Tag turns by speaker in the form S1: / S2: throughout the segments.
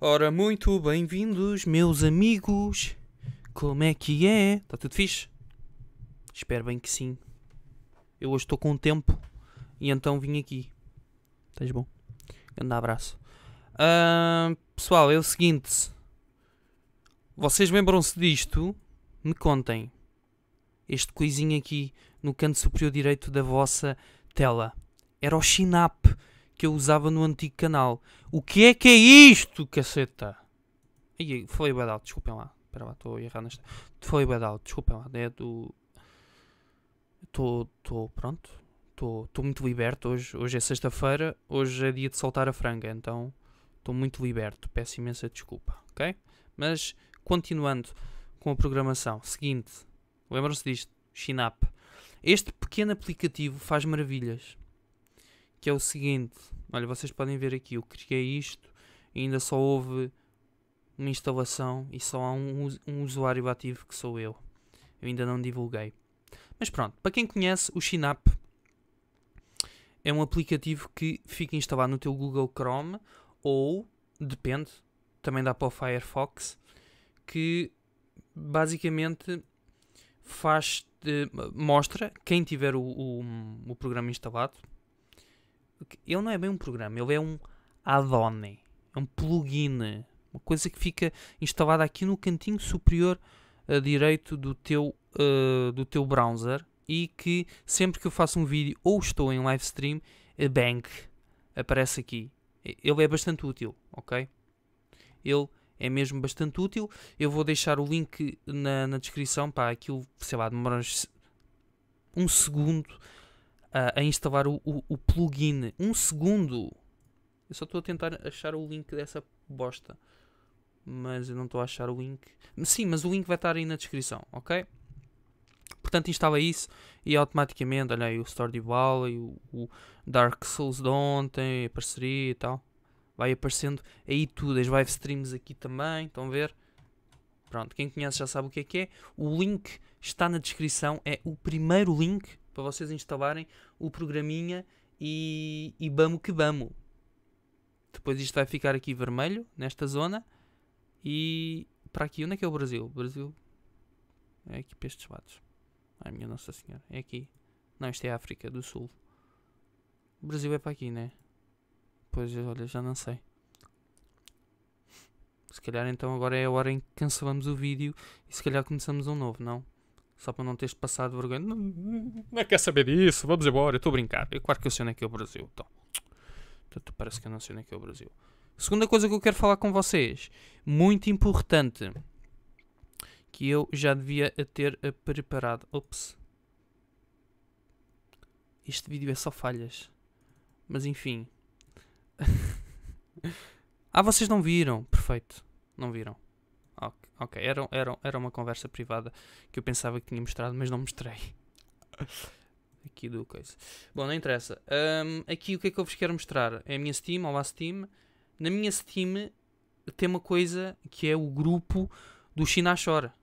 S1: Ora, muito bem-vindos, meus amigos. Como é que é? Está tudo fixe? Espero bem que sim. Eu hoje estou com tempo e então vim aqui. Estás bom? Grande abraço. Uh, pessoal, é o seguinte. Vocês lembram-se disto? Me contem. Este coisinho aqui no canto superior direito da vossa tela. Era o Shinap que eu usava no antigo canal. O que é que é isto, caceta? Foi falei bad desculpem lá. Espera lá, estou a errar nesta. Foi bad out, desculpem lá. É do... Estou pronto. Estou muito liberto hoje. Hoje é sexta-feira. Hoje é dia de soltar a franga, então... Estou muito liberto. Peço imensa desculpa, ok? Mas, continuando com a programação. Seguinte. Lembram-se disto? Shinap. Este pequeno aplicativo faz maravilhas que é o seguinte, olha, vocês podem ver aqui, eu criei isto e ainda só houve uma instalação e só há um, um usuário ativo que sou eu. Eu ainda não divulguei. Mas pronto, para quem conhece, o Synap é um aplicativo que fica instalado no teu Google Chrome ou, depende, também dá para o Firefox, que basicamente faz, eh, mostra quem tiver o, o, o programa instalado, ele não é bem um programa, ele é um add-on, é um plugin, uma coisa que fica instalada aqui no cantinho superior eh, direito do teu, uh, do teu browser e que sempre que eu faço um vídeo ou estou em live stream, a eh, Bank aparece aqui. Ele é bastante útil, ok? Ele é mesmo bastante útil. Eu vou deixar o link na, na descrição para aquilo, sei lá, demora um segundo a, a instalar o, o, o, plugin. Um segundo! Eu só estou a tentar achar o link dessa bosta. Mas eu não estou a achar o link. Sim, mas o link vai estar aí na descrição, ok? Portanto, instala isso e automaticamente, olha aí, o Stardew Valley, o, o Dark Souls de ontem, a parceria e tal. Vai aparecendo aí tudo, as live streams aqui também, estão a ver? Pronto, quem conhece já sabe o que é que é. O link está na descrição, é o primeiro link para vocês instalarem o programinha e, e bamo que bamo. Depois isto vai ficar aqui vermelho, nesta zona. E para aqui, onde é que é o Brasil? O Brasil é aqui para estes lados. Ai minha Nossa Senhora, é aqui. Não, isto é África do Sul. O Brasil é para aqui, né? Pois olha, já não sei. Se calhar então agora é a hora em que cancelamos o vídeo e se calhar começamos um novo, não? Só para não teres passado vergonha. Não, não é quer saber disso, vamos embora, eu estou a brincar. claro que eu sei onde é que é o Brasil, então. Portanto, parece que eu não sei onde é que é o Brasil. Segunda coisa que eu quero falar com vocês, muito importante, que eu já devia ter eh, preparado. Ops. Este vídeo é só falhas. Mas enfim. ah, vocês não viram. Perfeito. Não viram. Ok, Era, era, era uma conversa privada que eu pensava que tinha mostrado, mas não mostrei. aqui do coisa. Bom, não interessa. Um, aqui o que é que eu vos quero mostrar? É a minha Steam, olá Steam. Na minha Steam tem uma coisa que é o grupo do China Chora.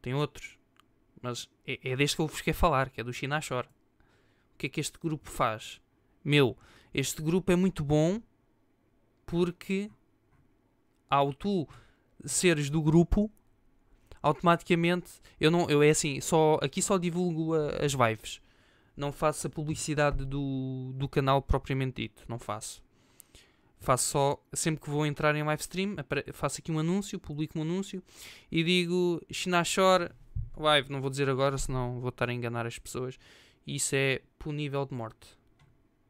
S1: Tem outros. Mas é, é deste que eu vos quero falar, que é do China Chora. O que é que este grupo faz? Meu, este grupo é muito bom porque ao tu seres do grupo, automaticamente eu não, eu é assim, só aqui só divulgo a, as vibes. Não faço a publicidade do, do canal propriamente dito, não faço. Faço só, sempre que vou entrar em live stream, faço aqui um anúncio, publico um anúncio e digo Shinashore live, não vou dizer agora, senão vou estar a enganar as pessoas. isso é punível de morte.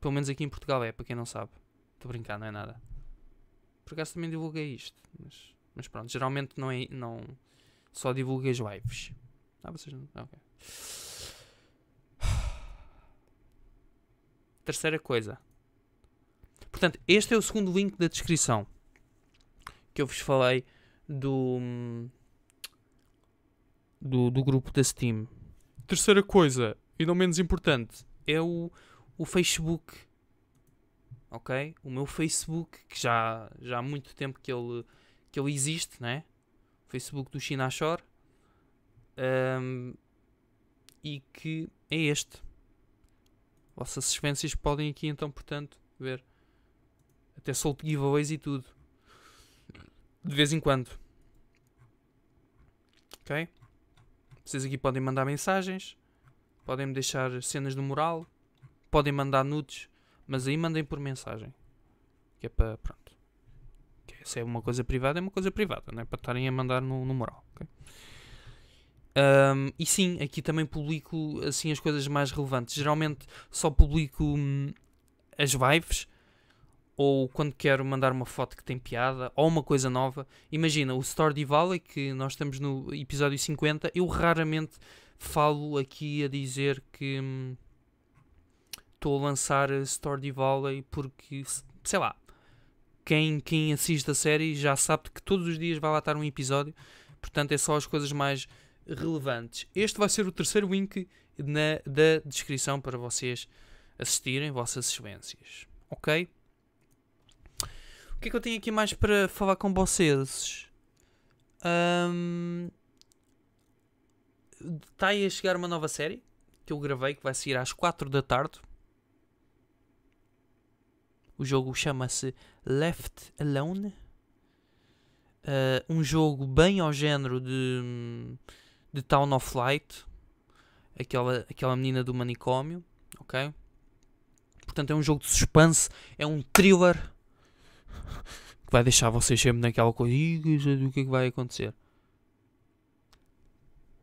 S1: Pelo menos aqui em Portugal é, para quem não sabe. Estou a brincar, não é nada. Por acaso também divulguei isto, mas mas pronto, geralmente não, é, não só divulgo as lives. Ah, vocês não. Ok. Terceira coisa. Portanto, este é o segundo link da descrição que eu vos falei do, do, do grupo da Steam. Terceira coisa, e não menos importante, é o, o Facebook. Ok? O meu Facebook, que já, já há muito tempo que ele que ele existe, né? Facebook do China Shore. Um, e que é este. Vossas suspensas podem aqui então, portanto, ver. Até solto giveaways e tudo. De vez em quando. Ok? Vocês aqui podem mandar mensagens. Podem me deixar cenas de moral. Podem mandar nudes. Mas aí mandem por mensagem. Que é para. Pronto se é uma coisa privada, é uma coisa privada, não é para estarem a mandar no, no moral. Okay? Um, e sim, aqui também publico assim as coisas mais relevantes. Geralmente só publico hum, as vibes ou quando quero mandar uma foto que tem piada, ou uma coisa nova. Imagina, o Story de Valley, é que nós estamos no episódio 50, eu raramente falo aqui a dizer que hum, estou hum, a lançar Story de Valley é porque, sei lá, quem, quem assiste a série já sabe que todos os dias vai lá estar um episódio, portanto é só as coisas mais relevantes. Este vai ser o terceiro link na, da descrição para vocês assistirem, vossas excelências. Ok? O que é que eu tenho aqui mais para falar com vocês? Um, está aí a chegar uma nova série que eu gravei que vai sair às 4 da tarde. O jogo chama-se Left Alone. Uh, um jogo bem ao género de, de Town of Light. Aquela, aquela menina do manicômio. Ok? Portanto, é um jogo de suspense. É um thriller. Que vai deixar vocês sempre naquela coisa. do que é que vai acontecer?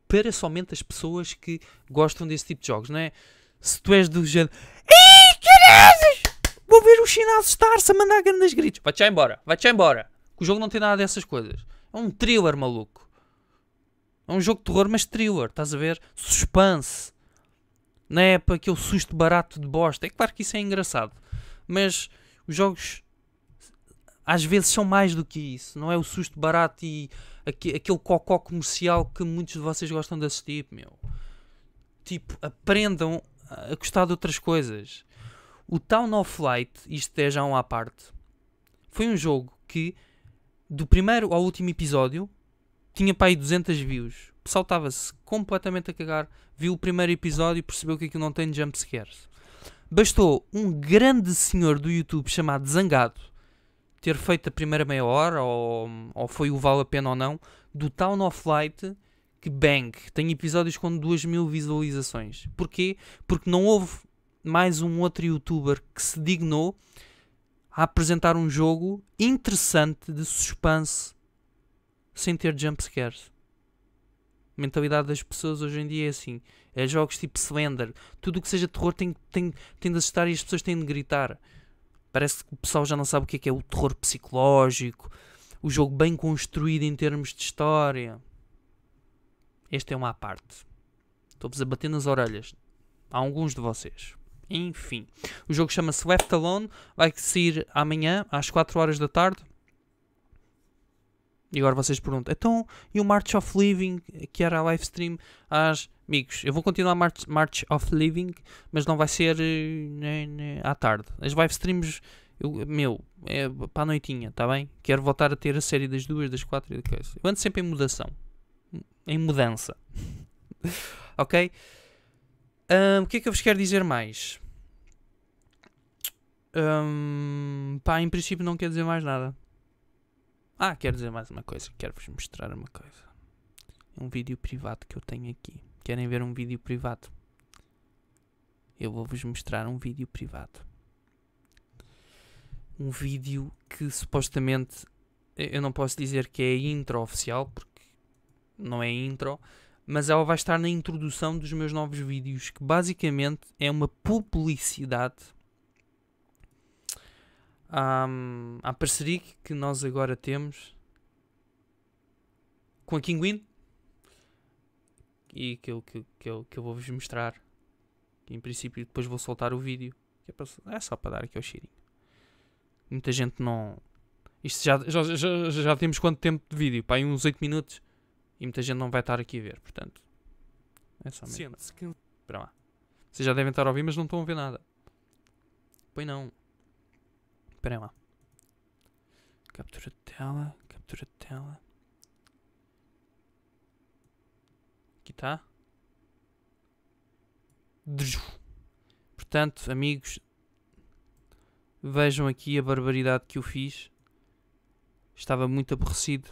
S1: Para somente as pessoas que gostam desse tipo de jogos, não é? Se tu és do género. Ih, caralho! Vou ver os chineses estar-se a mandar grandes gritos. Vai-te já embora, vai-te já embora. Que o jogo não tem nada dessas coisas. É um thriller, maluco. É um jogo de terror, mas thriller, estás a ver? Suspense. Não é para aquele susto barato de bosta. É claro que isso é engraçado. Mas os jogos às vezes são mais do que isso. Não é o susto barato e aquele cocó comercial que muitos de vocês gostam de assistir, meu. Tipo, aprendam a gostar de outras coisas. O Town of Light, isto é já um à parte, foi um jogo que, do primeiro ao último episódio, tinha para aí 200 views. O pessoal estava-se completamente a cagar, viu o primeiro episódio e percebeu que aquilo não tem jumpscares. Bastou um grande senhor do YouTube chamado Zangado ter feito a primeira meia hora, ou, ou foi o Vale a Pena ou não, do Town of Light que bang, tem episódios com 2 mil visualizações. Porquê? Porque não houve mais um outro youtuber que se dignou a apresentar um jogo interessante de suspense sem ter jumpscares. A mentalidade das pessoas hoje em dia é assim. É jogos tipo Slender. Tudo o que seja terror tem, tem, tem de assustar e as pessoas têm de gritar. Parece que o pessoal já não sabe o que é, que é o terror psicológico. O jogo bem construído em termos de história. Este é uma parte. Estou-vos a bater nas orelhas. Há alguns de vocês. Enfim, o jogo chama-se Left Alone, vai sair amanhã às 4 horas da tarde. E agora vocês perguntam, então, e o March of Living, que era a live stream às amigos, eu vou continuar March, March of Living, mas não vai ser eh, né, né, à tarde. As live streams, eu, meu, é para a noitinha, tá bem? Quero voltar a ter a série das duas, das quatro e da coisa. Eu ando sempre em mudação. Em mudança. ok? Um, o que é que eu vos quero dizer mais? Um, pá, em princípio não quero dizer mais nada. Ah, quero dizer mais uma coisa. Quero-vos mostrar uma coisa. Um vídeo privado que eu tenho aqui. Querem ver um vídeo privado? Eu vou-vos mostrar um vídeo privado. Um vídeo que supostamente eu não posso dizer que é intro oficial, porque não é intro, mas ela vai estar na introdução dos meus novos vídeos, que basicamente é uma publicidade à, à parceria que nós agora temos com a Kinguin e que eu, que, que, eu, que eu vou vos mostrar. Em princípio, depois vou soltar o vídeo. É, é, só para dar aqui o cheirinho. Muita gente não. Isto já, já, já, já temos quanto tempo de vídeo? Pá, uns 8 minutos. E muita gente não vai estar aqui a ver, portanto. É só mesmo. Que... Para lá. Vocês já devem estar a ouvir, mas não estão a ver nada. Pois não. espera lá. Captura de tela, captura de tela. Aqui está. Portanto, amigos, vejam aqui a barbaridade que eu fiz. Estava muito aborrecido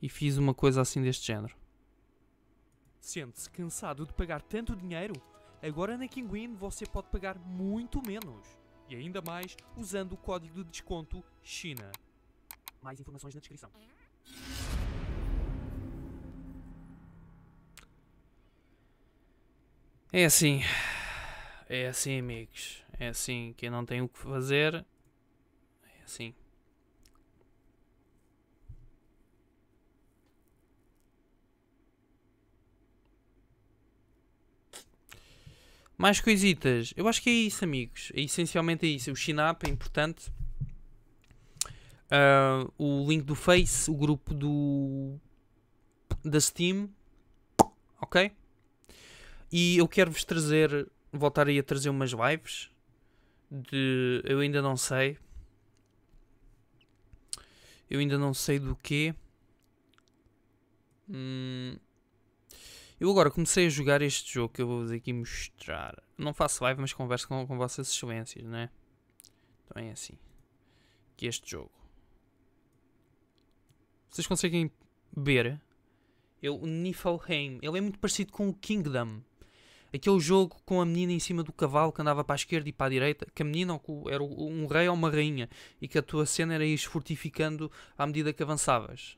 S1: e fiz uma coisa assim deste género. Sente-se cansado de pagar tanto dinheiro? Agora na Kinguin você pode pagar muito menos. E ainda mais usando o código de desconto China. Mais informações na descrição. É assim. É assim, amigos. É assim. Quem não tem o que fazer. É assim. Mais coisitas. Eu acho que é isso, amigos. É essencialmente é isso. O Shinap é importante. Uh, o link do Face, o grupo do da Steam, ok? E eu quero vos trazer, voltar aí a trazer umas lives de, eu ainda não sei, eu ainda não sei do que. Hum, eu agora comecei a jogar este jogo que eu vou aqui mostrar. Não faço live, mas converso com, com vossas excelências, né? Então é assim. Que este jogo. Vocês conseguem ver? eu é o Niflheim. Ele é muito parecido com o Kingdom. Aquele jogo com a menina em cima do cavalo que andava para a esquerda e para a direita, que a menina era um rei ou uma rainha, e que a tua cena era ir fortificando à medida que avançavas.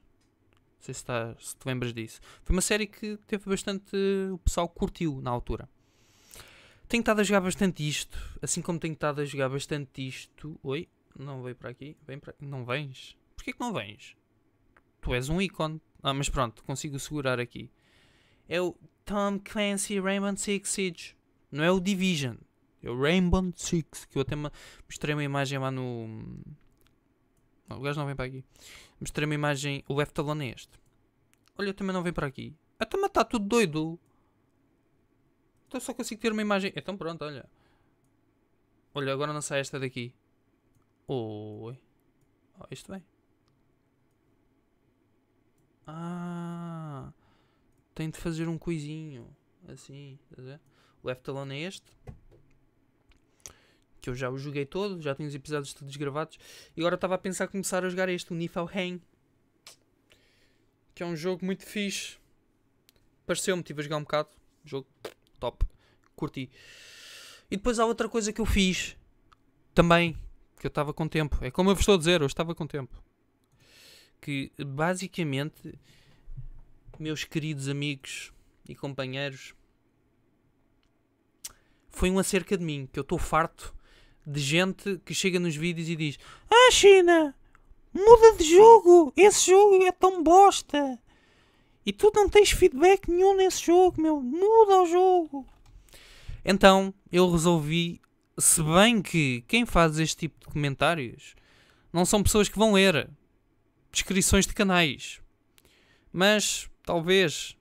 S1: Não sei se, tá, se te lembras disso. Foi uma série que teve bastante. O pessoal curtiu na altura. Tenho estado a jogar bastante isto. Assim como tenho estado a jogar bastante isto. Oi? Não veio para aqui? Vem para Não vens? Porquê que não vens? Tu és um ícone. Ah, mas pronto, consigo segurar aqui. É o Tom Clancy Rainbow Six Siege. Não é o Division. É o Rainbow Six. Que eu até mostrei uma imagem lá no o gajo não vem para aqui. Mostrei uma imagem. O left alone é este. Olha, também não vem para aqui. Até ah, matar está tudo doido. Então só consigo ter uma imagem. Então pronto, olha. Olha, agora não sai esta daqui. Oi. Oh, isto vem. Ah. Tem de fazer um coisinho. Assim, O Left alone é este que eu já o joguei todo, já tenho os episódios todos gravados, e agora estava a pensar começar a jogar este, o Nifelheim, que é um jogo muito fixe. Pareceu-me, estive a jogar um bocado, jogo top, curti. E depois há outra coisa que eu fiz também, que eu estava com tempo. É como eu vos estou a dizer, eu estava com tempo. Que basicamente, meus queridos amigos e companheiros, foi um acerca de mim, que eu estou farto de gente que chega nos vídeos e diz: Ah, China, muda de jogo, esse jogo é tão bosta. E tu não tens feedback nenhum nesse jogo, meu. Muda o jogo. Então eu resolvi. Se bem que quem faz este tipo de comentários não são pessoas que vão ler descrições de canais. Mas talvez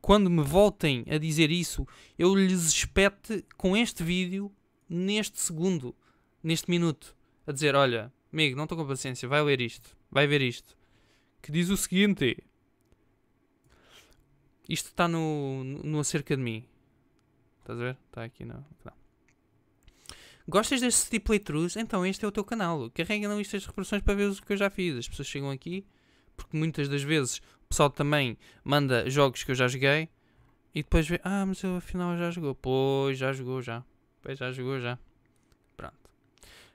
S1: quando me voltem a dizer isso, eu lhes espete com este vídeo neste segundo, neste minuto, a dizer: Olha, amigo, não estou com paciência, vai ler isto, vai ver isto. Que diz o seguinte: Isto está no, no Acerca de mim. Estás a ver? Está aqui no canal. Gostas deste tipo de playthroughs? Então este é o teu canal. Carrega na lista de reproduções para ver o que eu já fiz. As pessoas chegam aqui, porque muitas das vezes o pessoal também manda jogos que eu já joguei e depois vê, ah, mas eu afinal já jogou. Pois, já jogou já. Pois já jogou já. Pronto.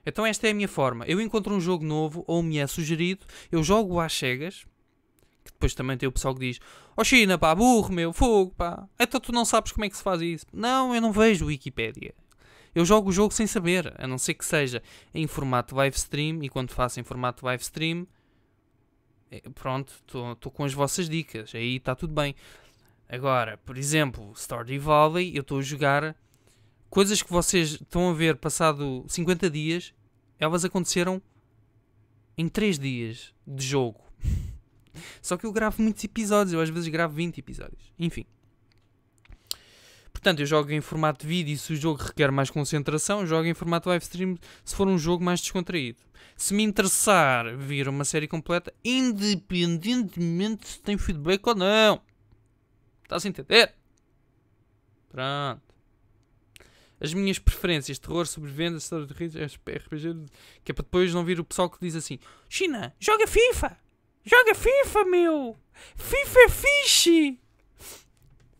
S1: Então esta é a minha forma. Eu encontro um jogo novo, ou me é sugerido, eu jogo às cegas, que depois também tem o pessoal que diz Oh China, pá, burro, meu, fogo, pá. Então tu não sabes como é que se faz isso. Não, eu não vejo Wikipedia. Eu jogo o jogo sem saber, a não ser que seja em formato live stream, e quando faço em formato live stream, eh, pronto, estou com as vossas dicas, aí está tudo bem. Agora, por exemplo, Stardew Valley, eu estou a jogar coisas que vocês estão a ver passado 50 dias, elas aconteceram em 3 dias de jogo. Só que eu gravo muitos episódios, eu às vezes gravo 20 episódios. Enfim. Portanto, eu jogo em formato de vídeo e se o jogo requer mais concentração, jogo em formato live stream se for um jogo mais descontraído. Se me interessar vir uma série completa, independentemente se tem feedback ou não. Está a se entender? Pronto as minhas preferências, terror, sobrevivência, história de risco, RPG, que é para depois não vir o pessoal que diz assim: China, joga FIFA! Joga FIFA, meu! FIFA é fixe!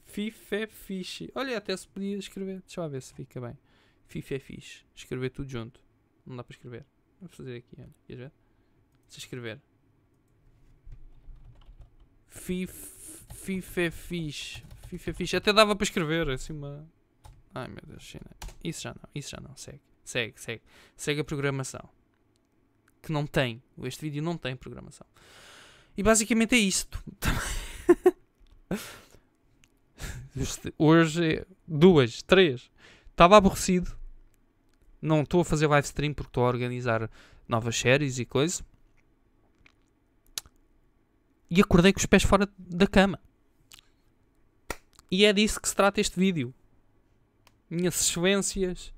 S1: FIFA é fixe. Olha, até se podia escrever. Deixa lá ver se fica bem. FIFA é fixe. Escrever tudo junto. Não dá para escrever. Vamos fazer aqui, olha. Queres ver? Se escrever. FIFA, FIFA é fixe. FIFA é fixe. Até dava para escrever, assim uma Ai meu Deus, China. Isso já não, isso já não. Segue, segue, segue. Segue a programação. Que não tem. Este vídeo não tem programação. E basicamente é isto. hoje é duas, três. Estava aborrecido. Não estou a fazer live stream porque estou a organizar novas séries e coisa. E acordei com os pés fora da cama. E é disso que se trata este vídeo minhas excelências.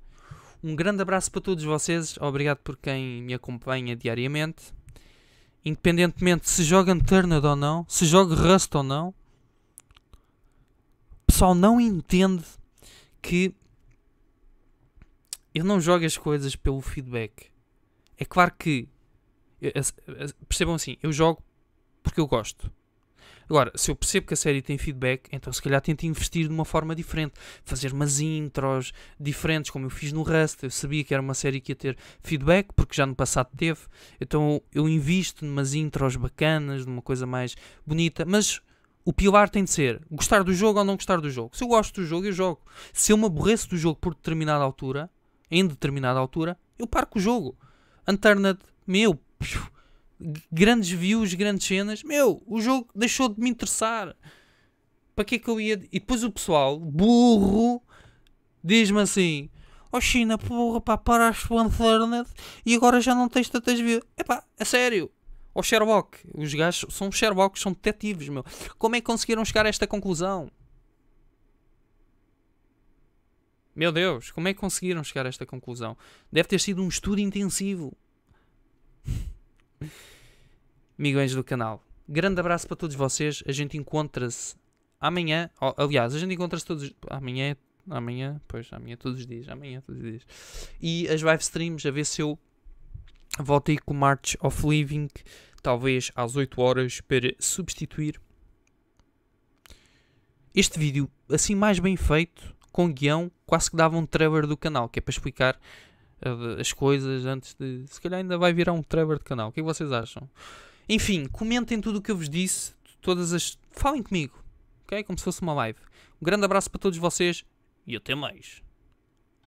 S1: Um grande abraço para todos vocês. Obrigado por quem me acompanha diariamente. Independentemente se joga Turned ou não, se joga Rust ou não, o pessoal não entende que eu não jogo as coisas pelo feedback. É claro que eh, eh, percebam assim, eu jogo porque eu gosto. Agora, se eu percebo que a série tem feedback, então se calhar tento investir de uma forma diferente, fazer umas intros diferentes, como eu fiz no Rust. Eu sabia que era uma série que ia ter feedback, porque já no passado teve. Então eu invisto numas intros bacanas, numa coisa mais bonita, mas o pilar tem de ser gostar do jogo ou não gostar do jogo. Se eu gosto do jogo, eu jogo. Se eu me aborreço do jogo por determinada altura, em determinada altura, eu parco o jogo. Unturned, meu, grandes views, grandes cenas. Meu, o jogo deixou de me interessar. Para que é que eu ia. E depois o pessoal, burro, diz-me assim: Oh China, porra, pá, paraste o internet e agora já não tens tantas views. Epá, é sério. Ó Sherlock, os gajos são Sherlock, são detetives, meu. Como é que conseguiram chegar a esta conclusão? Meu Deus, como é que conseguiram chegar a esta conclusão? Deve ter sido um estudo intensivo. Amigos do canal. Grande abraço para todos vocês. A gente encontra-se amanhã. Oh, aliás, a gente encontra-se todos. Amanhã amanhã, pois, amanhã é todos os dias, amanhã é todos os dias. E as live streams, a ver se eu volto aí com March of Living, talvez às 8 horas, para substituir este vídeo, assim mais bem feito, com guião, quase que dava um trailer do canal, que é para explicar eh, as coisas antes de. Se calhar ainda vai virar um Trevor de canal. O que, é que vocês acham? Enfim, comentem tudo o que eu vos disse. Todas as. Falem comigo. Ok? Como se fosse uma live. Um grande abraço para todos vocês e até mais.